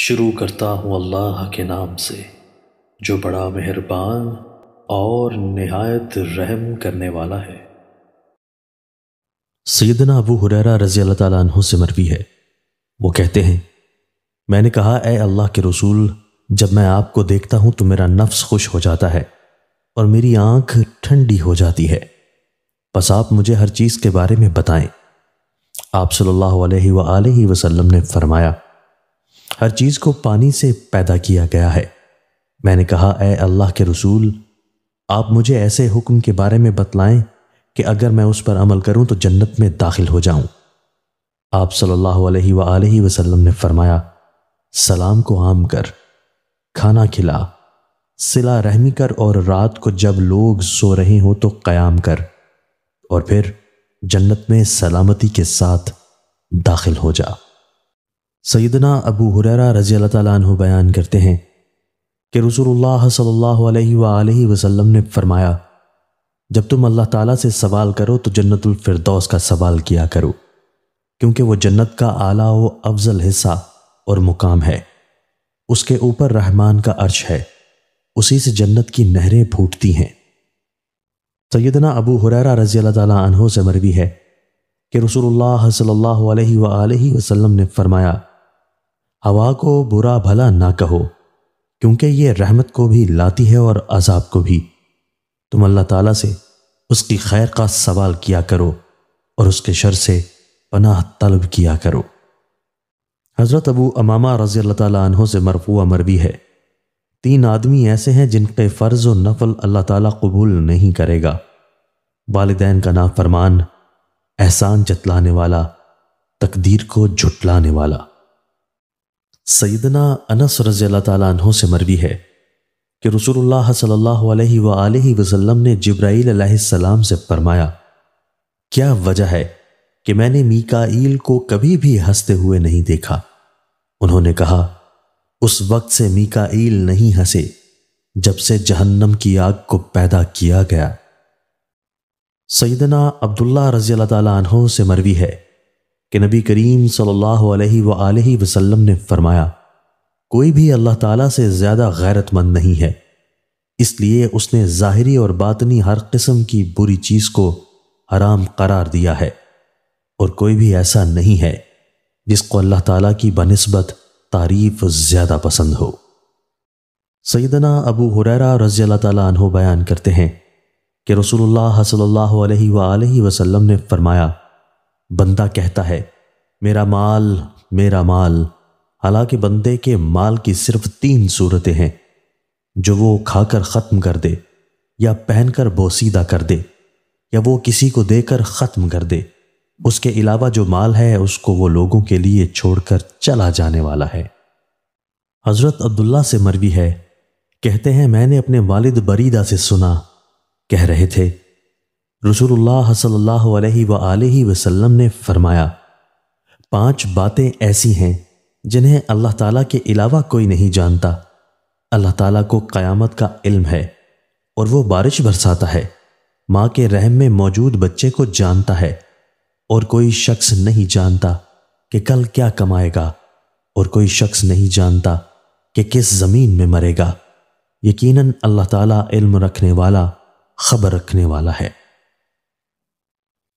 शुरू करता हूँ अल्लाह के नाम से जो बड़ा मेहरबान और नहायत रहम करने वाला है सैदना अबू हुररा रजी अल्लाह तु से मरवी है वो कहते हैं मैंने कहा ए अल्लाह के रसूल जब मैं आपको देखता हूँ तो मेरा नफ्स खुश हो जाता है और मेरी आंख ठंडी हो जाती है बस आप मुझे हर चीज़ के बारे में बताएं आप सल्लल्लाहु अलैहि वसल्लम ने फरमाया हर चीज़ को पानी से पैदा किया गया है मैंने कहा ए अल्लाह के रसूल आप मुझे ऐसे हुक्म के बारे में बतलाएं कि अगर मैं उस पर अमल करूं तो जन्नत में दाखिल हो जाऊं आप सल्लल्लाहु अलैहि सल्ला वसल्लम ने फरमाया सलाम को आम कर खाना खिला सिला रहमी कर और रात को जब लोग सो रहे हो तो क़याम कर और फिर जन्नत में सलामती के साथ दाखिल हो जा सैदना अबू हुररा रज़ी अल्लाह बयान करते हैं कि रसूलुल्लाह सल्लल्लाहु अलैहि वसल्लम ने फरमाया जब तुम अल्लाह ताला से सवाल करो तो जन्नतुल फिरदौस का सवाल किया करो क्योंकि वो जन्नत का आला व अफजल हिस्सा और मुकाम है उसके ऊपर रहमान का अर्श है उसी से जन्नत की नहरें फूटती हैं सैदना अबू हुररा रजी अल्लाह तहों से मरवी है कि रसूलुल्लाह सल्लल्लाहु अलैहि वसल्लम ने फरमाया हवा को बुरा भला ना कहो क्योंकि ये रहमत को भी लाती है और अजाब को भी तुम अल्लाह ताला से उसकी खैर का सवाल किया करो और उसके शर से पनाह तलब किया करो हज़रत अबू अमामा रज़ी अल्लाह तहों से मरफूआ मरवी है तीन आदमी ऐसे हैं जिनके फ़र्ज़ व नफल अल्लाह ताला कबूल नहीं करेगा वालदेन का नाफरमान एहसान जतलाने वाला तकदीर को झुटलाने वाला सईदना अनस रज़ी तहों से मरवी है कि रसूलुल्लाह सल्लल्लाहु अलैहि वसल्लम ने जिब्राईल सलाम से फरमाया क्या वजह है कि मैंने मीकाईल को कभी भी हंसते हुए नहीं देखा उन्होंने कहा उस वक्त से मीकाईल नहीं हंसे जब से जहन्नम की आग को पैदा किया गया सईदना अब्दुल्ला रजी तहों से मरवी है कि नबी करीम सल्लल्लाहु अलैहि वसल्लम ने फरमाया कोई भी अल्लाह ताला से ज़्यादा गैरतमंद नहीं है इसलिए उसने ज़ाहरी और बातनी हर किस्म की बुरी चीज़ को हराम करार दिया है और कोई भी ऐसा नहीं है जिसको अल्लाह ताला की बनस्बत तारीफ ज़्यादा पसंद हो सैदना अबू हुररा रज़ी अल्लाह तु बयान करते हैं कि रसोल्ला सल्लल्लाहु अलैहि ने फरमाया बंदा कहता है मेरा माल मेरा माल हालांकि बंदे के माल की सिर्फ तीन सूरतें हैं जो वो खाकर ख़त्म कर दे या पहनकर बोसीदा कर दे या वो किसी को देकर ख़त्म कर दे उसके अलावा जो माल है उसको वो लोगों के लिए छोड़कर चला जाने वाला है हज़रत अब्दुल्ला से मरवी है कहते हैं मैंने अपने वालिद बरीदा से सुना कह रहे थे रसूलुल्लाह सल्लल्लाहु अलैहि वसल्लम ने फरमाया पांच बातें ऐसी हैं जिन्हें अल्लाह ताला के अलावा कोई नहीं जानता अल्लाह ताला को क़यामत का इल्म है और वो बारिश बरसाता है माँ के रहम में मौजूद बच्चे को जानता है और कोई शख्स नहीं जानता कि कल क्या कमाएगा और कोई शख्स नहीं जानता कि किस ज़मीन में मरेगा यकीनन अल्लाह ताला इल्म रखने वाला खबर रखने वाला है